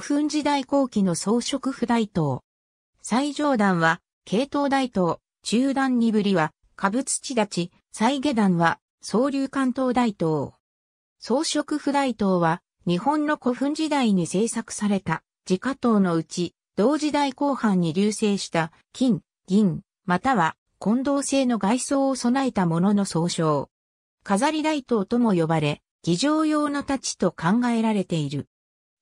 古墳時代後期の装飾譜大刀。最上段は、系統大刀。中段にぶりは、下仏地立ち、最下段は、総流関東大刀。装飾譜大刀は、日本の古墳時代に制作された、自家刀のうち、同時代後半に流星した、金、銀、または、混同性の外装を備えたものの総称。飾り大刀とも呼ばれ、儀仗用の太刀と考えられている。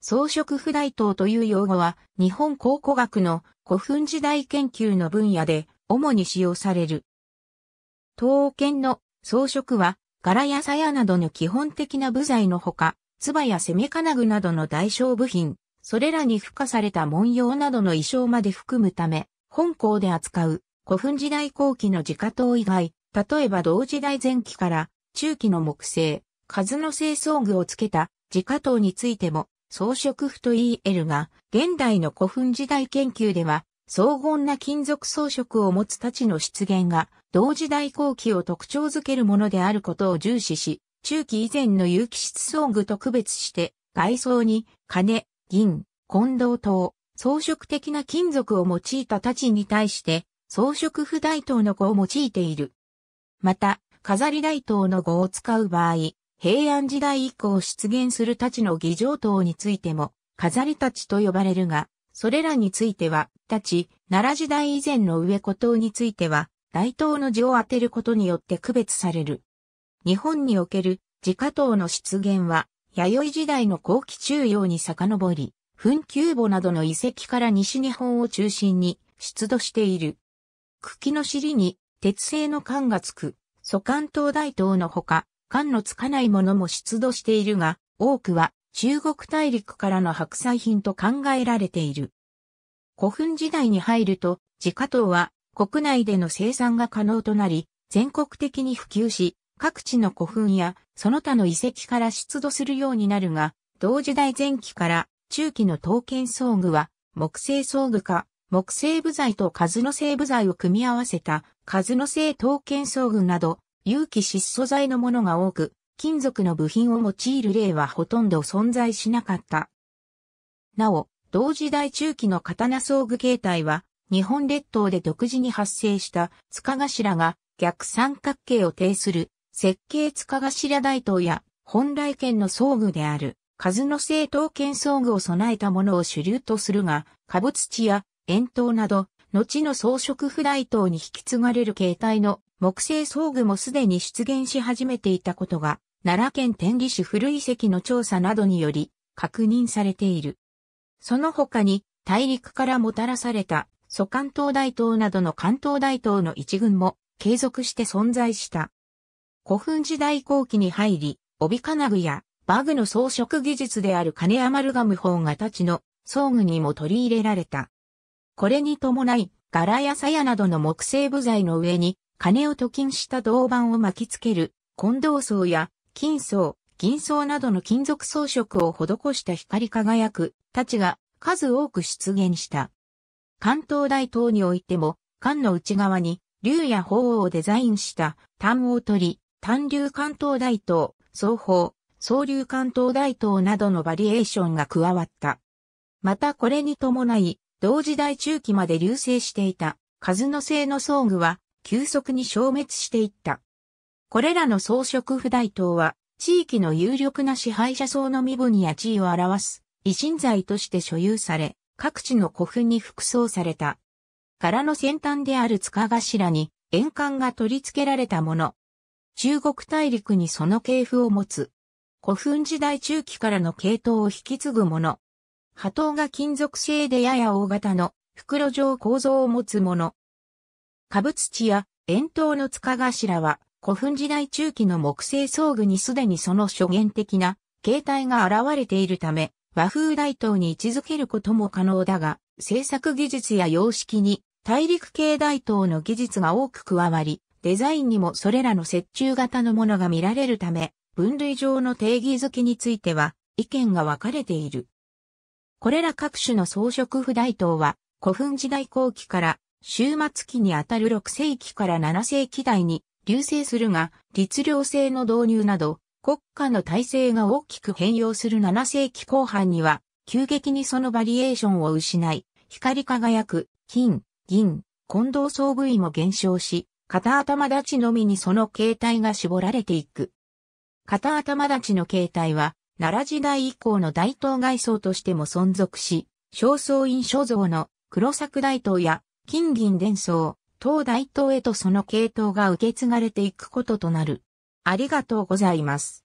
装飾不大等という用語は日本考古学の古墳時代研究の分野で主に使用される。刀剣の装飾は柄や鞘などの基本的な部材のほか、唾や攻め金具などの代償部品、それらに付加された文様などの衣装まで含むため、本校で扱う古墳時代後期の自家刀以外、例えば同時代前期から中期の木製、数の製装具をつけた自家刀についても装飾譜と EL が、現代の古墳時代研究では、荘厳な金属装飾を持つ太刀の出現が、同時代後期を特徴づけるものであることを重視し、中期以前の有機質装具と区別して、外装に金、銀、混同等、装飾的な金属を用いた太刀に対して、装飾符大刀の語を用いている。また、飾り大刀の語を使う場合、平安時代以降出現する太刀の儀仗刀についても、飾り太刀と呼ばれるが、それらについては、太刀、奈良時代以前の上古刀については、大刀の字を当てることによって区別される。日本における自家刀の出現は、弥生時代の後期中央に遡り、墳丘墓などの遺跡から西日本を中心に出土している。茎の尻に鉄製の管がつく、蘇官刀大刀のほか、缶のつかないものも出土しているが、多くは中国大陸からの白菜品と考えられている。古墳時代に入ると、自家刀は国内での生産が可能となり、全国的に普及し、各地の古墳やその他の遺跡から出土するようになるが、同時代前期から中期の刀剣装具は木製装具か木製部材と数の製部材を組み合わせた数の製刀剣装具など有機質素材のものが多く、金属の部品を用いる例はほとんど存在しなかった。なお、同時代中期の刀装具形態は、日本列島で独自に発生した塚頭が逆三角形を呈する設計塚頭大刀や本来剣の装具である数の正刀剣装具を備えたものを主流とするが、下仏地や円筒など、後の装飾不大刀に引き継がれる形態の木製装具もすでに出現し始めていたことが、奈良県天理市古遺跡の調査などにより確認されている。その他に大陸からもたらされた蘇関東大東などの関東大東の一群も継続して存在した。古墳時代後期に入り、帯金具やバグの装飾技術である金アマルガム砲ちの装具にも取り入れられた。これに伴い、柄や鞘などの木製部材の上に金をと金した銅板を巻きつける、混同層や、金層、銀層などの金属装飾を施した光り輝く、たちが数多く出現した。関東大等においても、関の内側に、竜や鳳凰をデザインした、単王鳥、単竜関東大等、双方、双竜関東大等などのバリエーションが加わった。またこれに伴い、同時代中期まで流星していた、数の製の装具は、急速に消滅していった。これらの装飾不大党は、地域の有力な支配者層の身分や地位を表す、維新材として所有され、各地の古墳に服装された。柄の先端である塚頭に、円環が取り付けられたもの。中国大陸にその系譜を持つ。古墳時代中期からの系統を引き継ぐもの。波頭が金属製でやや大型の袋状構造を持つもの。下部地や円筒の塚頭は古墳時代中期の木製装具にすでにその諸言的な形態が現れているため和風大刀に位置づけることも可能だが製作技術や様式に大陸系大刀の技術が多く加わりデザインにもそれらの折衷型のものが見られるため分類上の定義づきについては意見が分かれている。これら各種の装飾不大刀は古墳時代後期から終末期にあたる6世紀から7世紀代に流星するが、律令制の導入など、国家の体制が大きく変容する7世紀後半には、急激にそのバリエーションを失い、光り輝く、金、銀、混同層部位も減少し、片頭立ちのみにその形態が絞られていく。片頭立ちの形態は、奈良時代以降の大東外層としても存続し、焦燥印所像の黒作大東や金銀伝送、東大東へとその系統が受け継がれていくこととなる。ありがとうございます。